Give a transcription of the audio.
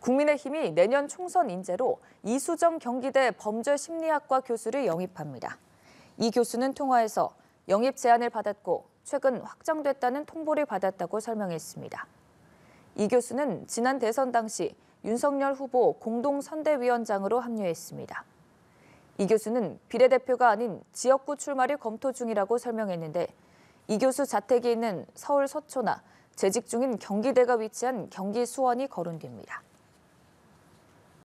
국민의힘이 내년 총선 인재로 이수정 경기대 범죄심리학과 교수를 영입합니다. 이 교수는 통화에서 영입 제안을 받았고 최근 확정됐다는 통보를 받았다고 설명했습니다. 이 교수는 지난 대선 당시 윤석열 후보 공동선대위원장으로 합류했습니다. 이 교수는 비례대표가 아닌 지역구 출마를 검토 중이라고 설명했는데 이 교수 자택이 있는 서울 서초나 재직 중인 경기대가 위치한 경기 수원이 거론됩니다.